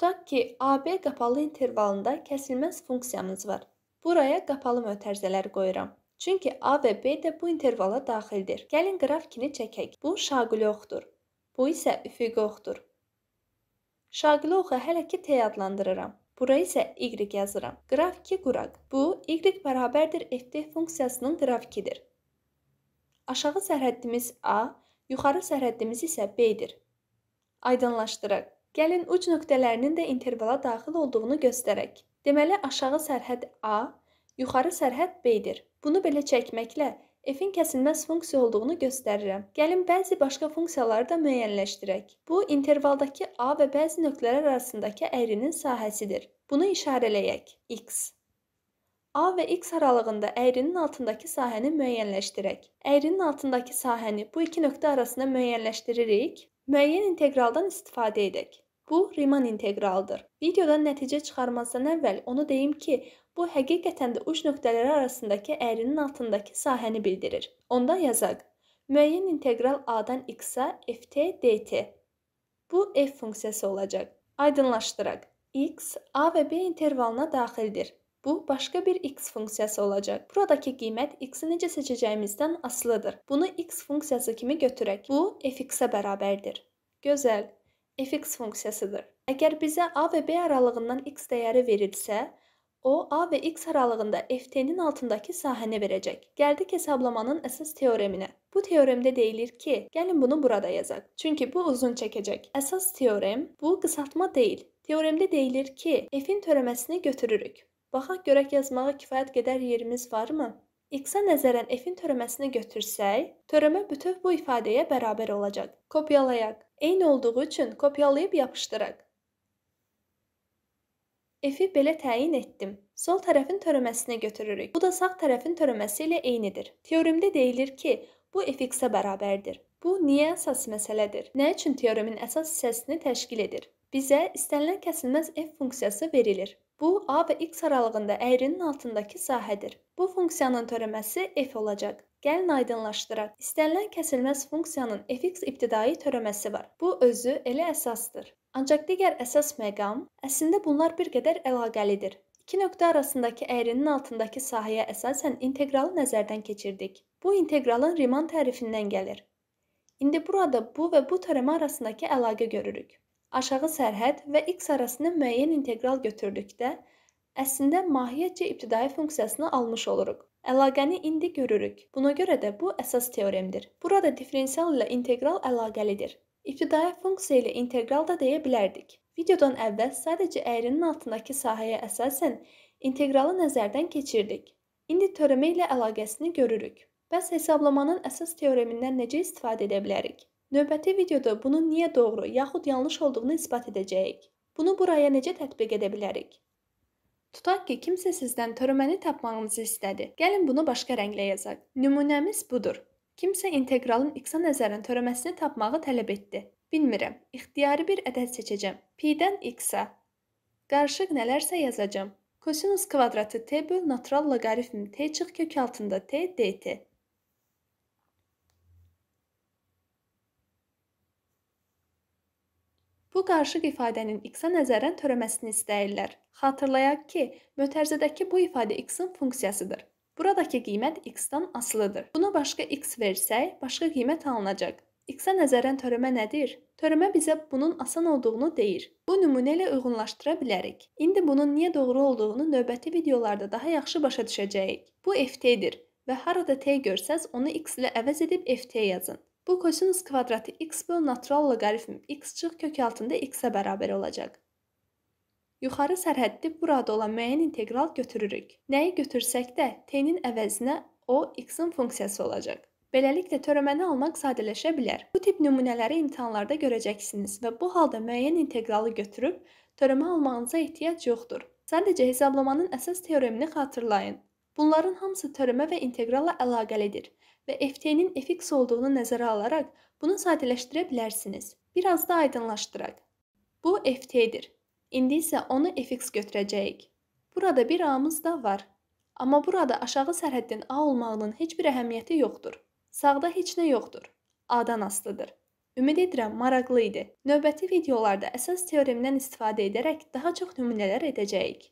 Tutaq ki, AB qapalı intervalında kəsilməz funksiyamız var. Buraya qapalı mötərizələr qoyuram. Çünki A və B də bu intervala daxildir. Gəlin qrafikini çəkək. Bu şaquli oxdur. Bu isə üfüqi oxdur. Şaqili oxu hələ ki T adlandırıram. Buraya isə y yazıram. Qrafiki quraq. Bu y bərabərdir FD funksiyasının qrafikidir. Aşağı sərhəddimiz A, yuxarı sərhəddimiz isə B-dir. Aydınlaşdıraq. Gəlin uc nöqtələrinin də intervala daxil olduğunu göstərək. Deməli, aşağı sərhəd A, yuxarı sərhəd B-dir. Bunu belə çəkməklə f-in kəsilməz funksiya olduğunu göstərirəm. Gəlin bəzi başqa funksiyaları da müəyyənləşdirək. Bu intervaldakı A və bəzi nöqtələr arasındakı əyrinin sahəsidir. Bunu işarələyək. x A və x aralığında əyrinin altındakı sahəni müəyyənləşdirək. Əyrinin altındakı sahəni bu iki nöqtə arasında müəyyənləşdiririk Müəyyən inteqraldan istifadə edək. Bu Riemann inteqralıdır. Videoda nəticə çıxarmazdan əvvəl onu deyim ki, bu həqiqətən də uc nöqtələri arasındakı əyrinin altındakı sahəni bildirir. Onda yazaq: müəyyən inteqral a-dan x-a ft dt. Bu f funksiyası olacaq. Aydınlaşdıraq. x a və b intervalına daxildir. Bu, başqa bir x funksiyası olacaq. Buradakı qiymət x-i necə seçəcəyimizdən asılıdır. Bunu x funksiyası kimi götürək. Bu, f(x)-ə bərabərdir. Gözəl, f(x) funksiyasıdır. Əgər bizə a və b aralığından x dəyəri verilsə, o, a və x aralığında ft-nin altındakı sahəni verəcək. Gəldik hesablamanın əsas teoreminə. Bu teoremdə deyilir ki, gəlin bunu burada yazaq. Çünki bu uzun çəkəcək. Əsas teorem bu qısaltma deyil. Teoremdə deyilir ki, f-in törəməsini götürürük. Baxaq görək yazmağa kifayət qədər yerimiz varmı? X-a nəzərən F-in törəməsini götürsək, törəmə bütöv bu ifadəyə bərabər olacaq. Kopyalayaq. Eyni olduğu üçün kopyalayıb yapışdıraq. F-i belə təyin etdim. Sol tərəfin törəməsinə götürürük. Bu da sağ tərəfin törəməsi ilə eynidir. Teoremdə deyilir ki, bu F-ə bərabərdir. Bu niyə əsas məsələdir? Nə üçün teoremin əsas hissəsini təşkil edir? Bizə istənilən kəsilməz F funksiyası verilir. Bu A və X aralığında əyrinin altındakı sahədir. Bu funksiyanın törəməsi f olacaq. Gəlin aydınlaşdıraq. İstənilən kəsilməz funksiyanın fx ibtidai törəməsi var. Bu özü elə əsasdır. Ancaq digər əsas məqam əslində bunlar bir qədər əlaqəlidir. İki nöqtə arasındakı əyrinin altındakı sahəyə əsasən inteqralı nəzərdən keçirdik. Bu inteqralın Riemann tərifindən gəlir. İndi burada bu və bu törəmə arasındakı əlaqə görürük aşağı sərhəd və x arasında müəyyən integral götürdükdə əslində mahiyyətcə ibtidai funksiyasını almış oluruq. Əlaqəni indi görürük. Buna görə də bu əsas teoremdir. Burada differensial ilə integral əlaqəlidir. İbtidai funksiya ilə integral da deyə bilərdik. Videodan əvvəl sadəcə əyrinin altındakı sahəyə əsasən inteqralı nəzərdən keçirdik. İndi teoremə ilə əlaqəsini görürük. Bəs hesablamanın əsas teoremindən necə istifadə edə bilərik? Növbəti videoda bunun niyə doğru yaxud yanlış olduğunu isbat edəcəyik. Bunu buraya necə tətbiq edə bilərik? Tutaq ki, kimsə sizdən törməni tapmağınızı istədi. Gəlin bunu başqa rənglə yazaq. Nümunəmiz budur. Kimsə inteqralın x-a nəzərən törməsini tapmağı tələb etdi. Bilmirəm. İxtiyari bir ədəd seçəcəm. P-dən x-a. Qarışıq nələrsə yazacağım. Kosinus kvadratı t böl natural loqaritm t çıx kök altında t dt. Bu qarışıq ifadənin x-a nəzərən törəməsini istəyirlər. Xatırlayaq ki, mötərizədəki bu ifadə x-in funksiyasıdır. Buradakı qiymət x-dan asılıdır. Buna başqa x versək, başqa qiymət alınacaq. X-ə nəzərən törəmə nədir? Törəmə bizə bunun asan olduğunu deyir. Bu nümunə ilə uyğunlaşdıra bilərik. İndi bunun niyə doğru olduğunu növbəti videolarda daha yaxşı başa düşəcəyik. Bu ft-dir və harada t görsəz onu x ilə əvəz edib ft yazın. Bu kosinüs kvadratı x bölü natural loqaritm x çıx kök altında x-ə bərabər olacaq. Yuxarı sərhəddi burada olan müəyyən integral götürürük. Nəyi götürsək də t-nin əvəzinə o x-in funksiyası olacaq. Beləliklə törəməni almaq sadələşə bilər. Bu tip nümunələri imtahanlarda görəcəksiniz və bu halda müəyyən inteqralı götürüb törəmə almağınıza ehtiyac yoxdur. Sadəcə hesablamanın əsas teoremini xatırlayın. Bunların hamısı törəmə və inteqralla əlaqəlidir və FT-nin fx olduğunu nəzərə alaraq bunu sadələşdirə bilərsiniz. Biraz da aydınlaşdıraq. Bu FT-dir. İndi isə onu fx götürəcəyik. Burada bir A-mız da var. Amma burada aşağı sərhəddin A olmağının heç bir əhəmiyyəti yoxdur. Sağda heç nə yoxdur. A-dan asılıdır. Ümid edirəm maraqlı idi. Növbəti videolarda əsas teoremdən istifadə edərək daha çox nümunələr edəcəyik.